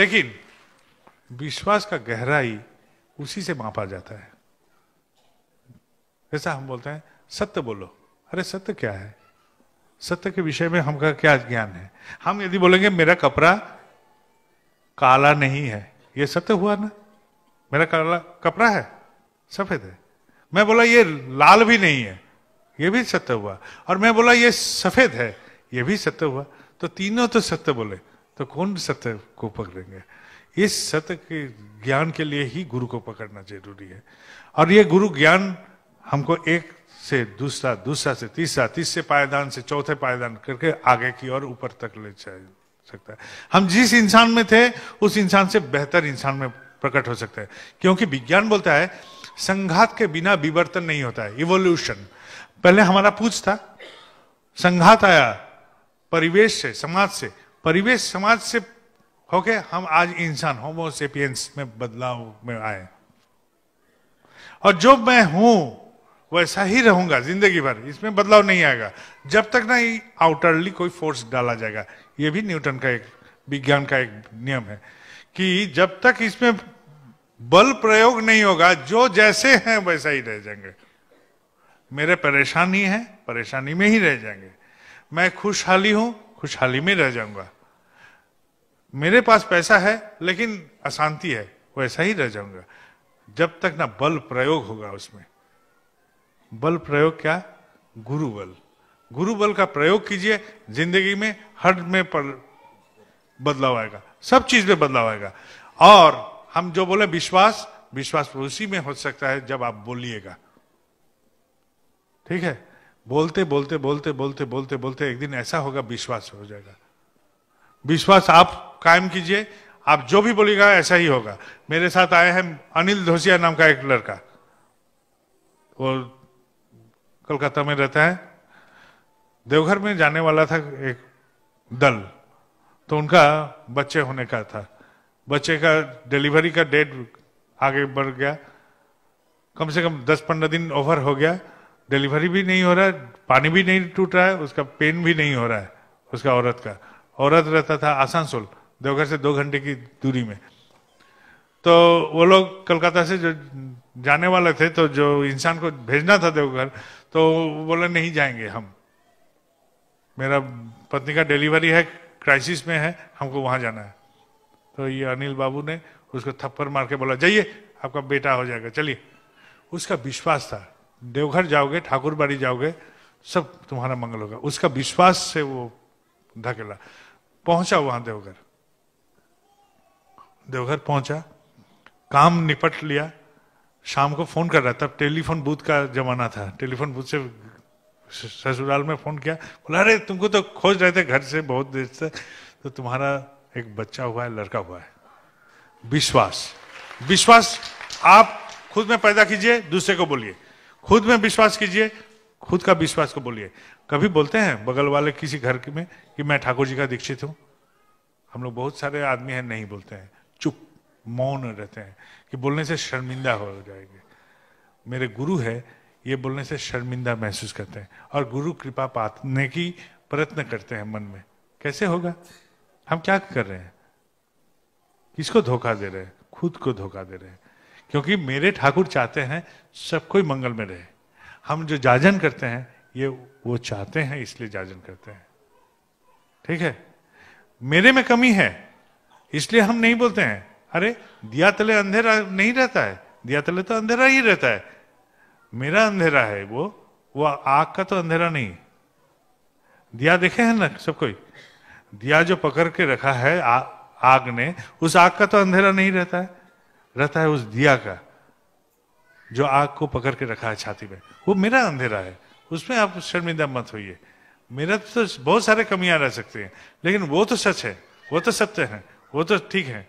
लेकिन विश्वास का गहराई उसी से मापा जाता है जैसा हम बोलते हैं सत्य बोलो अरे सत्य क्या है सत्य के विषय में हमका क्या ज्ञान है हम यदि बोलेंगे मेरा कपड़ा काला नहीं है ये सत्य हुआ ना मेरा काला कपड़ा है सफेद है मैं बोला ये लाल भी नहीं है ये भी सत्य हुआ और मैं बोला ये सफेद है ये भी सत्य हुआ तो तीनों तो सत्य बोले तो कौन सत्य को पकड़ेंगे इस सत्य के ज्ञान के लिए ही गुरु को पकड़ना जरूरी है और ये गुरु ज्ञान हमको एक से दूसरा दूसरा से तीसरा तीसरे पायदान से चौथे पायदान करके आगे की ओर ऊपर तक ले जा सकता है हम जिस इंसान में थे उस इंसान से बेहतर इंसान में प्रकट हो सकता है क्योंकि विज्ञान बोलता है संघात के बिना विवर्तन नहीं होता है इवोल्यूशन पहले हमारा पूछ था संघात आया परिवेश से समाज से परिवेश समाज से होके हम आज इंसान होमोसेपियंस में बदलाव में आए और जो मैं हूं वैसा ही रहूंगा जिंदगी भर इसमें बदलाव नहीं आएगा जब तक ना आउटरली कोई फोर्स डाला जाएगा ये भी न्यूटन का एक विज्ञान का एक नियम है कि जब तक इसमें बल प्रयोग नहीं होगा जो जैसे हैं वैसा ही रह जाएंगे मेरे परेशानी है परेशानी में ही रह जाएंगे मैं खुशहाली हूं खुशहाली में रह जाऊंगा मेरे पास पैसा है लेकिन अशांति है वैसा ही रह जाऊंगा जब तक ना बल प्रयोग होगा उसमें बल प्रयोग क्या गुरु बल गुरु बल का प्रयोग कीजिए जिंदगी में हर में पर बदलाव आएगा सब चीज में बदलाव आएगा और हम जो बोले विश्वास विश्वास उसी में हो सकता है जब आप बोलिएगा ठीक है बोलते बोलते बोलते बोलते बोलते बोलते एक दिन ऐसा होगा विश्वास हो जाएगा विश्वास आप कायम कीजिए आप जो भी बोलेगा ऐसा ही होगा मेरे साथ आए हैं अनिल धोसिया नाम का एक लड़का वो कलकत्ता में रहता है देवघर में जाने वाला था एक दल तो उनका बच्चे होने का था बच्चे का डिलीवरी का डेट आगे बढ़ गया कम से कम दस पंद्रह दिन ओवर हो गया डिलीवरी भी नहीं हो रहा है पानी भी नहीं टूट रहा है उसका पेन भी नहीं हो रहा है उसका औरत का औरत रहता था आसानसोल देवघर से दो घंटे की दूरी में तो वो लोग कलकत्ता से जो जाने वाले थे तो जो इंसान को भेजना था देवघर तो बोले नहीं जाएंगे हम मेरा पत्नी का डिलीवरी है क्राइसिस में है हमको वहां जाना है तो ये अनिल बाबू ने उसको थप्पड़ मार के बोला जाइए आपका बेटा हो जाएगा चलिए उसका विश्वास था देवघर जाओगे ठाकुर बाड़ी जाओगे सब तुम्हारा मंगल होगा उसका विश्वास से वो धकेला पहुंचा वहां देवघर देवघर पहुंचा काम निपट लिया शाम को फोन कर रहा तब टेलीफोन बूथ का जमाना था टेलीफोन बूथ से ससुराल में फोन किया बोला अरे तुमको तो खोज रहे थे घर से बहुत देर से तो तुम्हारा एक बच्चा हुआ है लड़का हुआ है विश्वास विश्वास आप खुद में पैदा कीजिए दूसरे को बोलिए खुद में विश्वास कीजिए खुद का विश्वास को बोलिए कभी बोलते हैं बगल वाले किसी घर में कि मैं ठाकुर जी का दीक्षित हूं हम लोग बहुत सारे आदमी हैं नहीं बोलते हैं चुप मौन रहते हैं कि बोलने से शर्मिंदा हो जाएंगे मेरे गुरु है ये बोलने से शर्मिंदा महसूस करते हैं और गुरु कृपा पाने की प्रयत्न करते हैं मन में कैसे होगा हम क्या कर रहे हैं किसको धोखा दे रहे हैं खुद को धोखा दे रहे हैं क्योंकि मेरे ठाकुर चाहते हैं सब कोई मंगल में रहे हम जो जाजन करते हैं ये वो चाहते हैं इसलिए जाजन करते हैं ठीक है मेरे में कमी है इसलिए हम नहीं बोलते हैं अरे दिया तले अंधेरा नहीं रहता है दिया तले तो अंधेरा ही रहता है मेरा अंधेरा है वो वो आग का तो अंधेरा नहीं दिया देखे हैं ना सब कोई दिया जो पकड़ के रखा है आ, आग ने उस आग का तो अंधेरा नहीं रहता है रहता है उस दिया का जो आग को पकड़ के रखा है छाती में वो मेरा अंधेरा है उसमें आप शर्मिंदा मत होइए मेरा तो बहुत सारे कमियां रह सकती हैं लेकिन वो तो सच है वो तो सत्य है वो तो ठीक है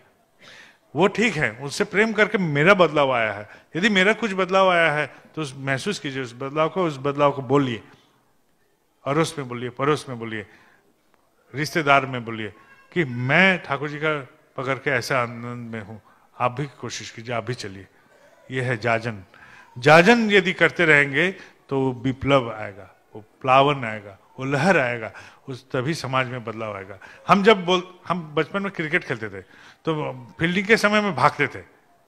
वो ठीक है उससे प्रेम करके मेरा बदलाव आया है यदि मेरा कुछ बदलाव आया है तो उस महसूस कीजिए उस बदलाव को उस बदलाव को बोलिए अड़ोस में बोलिए पड़ोस में बोलिए रिश्तेदार में बोलिए कि मैं ठाकुर जी का पकड़ के ऐसा आनंद में हूँ आप भी कोशिश कीजिए आप भी चलिए ये है जाजन जाजन यदि करते रहेंगे तो विप्लव आएगा वो प्लावन आएगा वो लहर आएगा उस तभी समाज में बदलाव आएगा हम जब बोल हम बचपन में क्रिकेट खेलते थे तो फील्डिंग के समय में भागते थे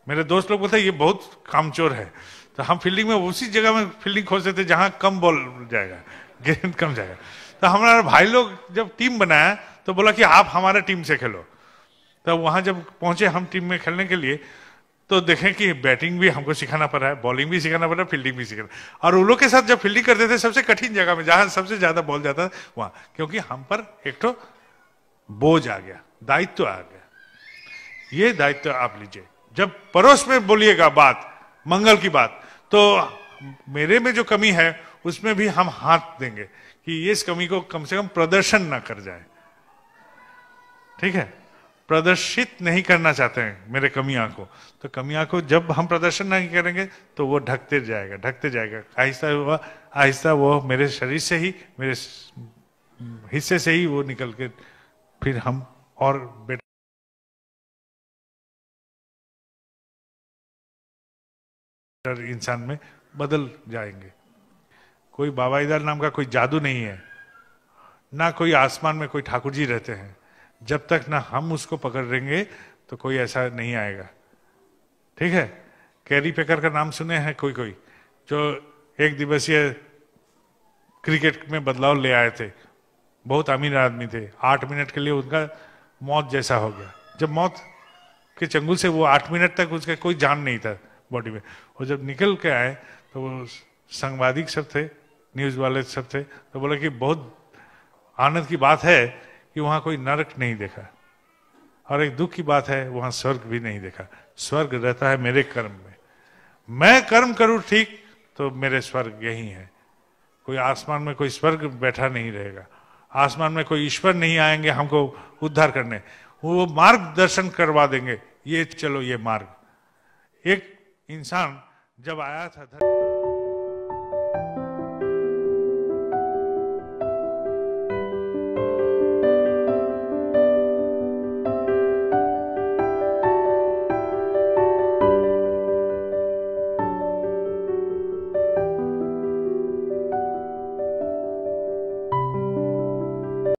मेरे दोस्त लोग बोलते ये बहुत कामचोर है तो हम फील्डिंग में उसी जगह में फील्डिंग खोजते थे जहाँ कम बॉल जाएगा गेंद कम जाएगा तो हमारा भाई लोग जब टीम बनाया तो बोला कि आप हमारे टीम से खेलो तब तो वहाँ जब पहुँचे हम टीम में खेलने के लिए तो देखें कि बैटिंग भी हमको सिखाना पड़ रहा है बॉलिंग भी सिखाना पड़ रहा है फील्डिंग भी सिखाना और उन लोग के साथ जब फील्डिंग करते थे सबसे कठिन जगह में जहाँ सबसे ज़्यादा बॉल जाता था वहाँ क्योंकि हम पर एक तो बोझ आ गया दायित्व तो आ गया ये दायित्व तो आप लीजिए जब पड़ोस में बोलिएगा बात मंगल की बात तो मेरे में जो कमी है उसमें भी हम हाथ देंगे कि इस कमी को कम से कम प्रदर्शन ना कर जाए ठीक है प्रदर्शित नहीं करना चाहते हैं मेरे कमियां को तो कमियां को जब हम प्रदर्शन नहीं करेंगे तो वो ढकते जाएगा ढकते जाएगा आहिस्ता हुआ आहिस्ता वो मेरे शरीर से ही मेरे हिस्से से ही वो निकल के फिर हम और बेटर इंसान में बदल जाएंगे कोई इधर नाम का कोई जादू नहीं है ना कोई आसमान में कोई ठाकुर जी रहते हैं जब तक ना हम उसको पकड़ लेंगे तो कोई ऐसा नहीं आएगा ठीक है कैरी पेकर का नाम सुने हैं कोई कोई जो एक दिवसीय क्रिकेट में बदलाव ले आए थे बहुत अमीर आदमी थे आठ मिनट के लिए उनका मौत जैसा हो गया जब मौत के चंगुल से वो आठ मिनट तक उसका कोई जान नहीं था बॉडी में वो जब निकल के आए तो वो संवादिक सब थे न्यूज़ वाले सब थे तो बोला कि बहुत आनंद की बात है कि वहां कोई नरक नहीं देखा और एक दुख की बात है वहां स्वर्ग भी नहीं देखा स्वर्ग रहता है मेरे कर्म में मैं कर्म करूं ठीक तो मेरे स्वर्ग यही है कोई आसमान में कोई स्वर्ग बैठा नहीं रहेगा आसमान में कोई ईश्वर नहीं आएंगे हमको उद्धार करने वो मार्गदर्शन करवा देंगे ये चलो ये मार्ग एक इंसान जब आया था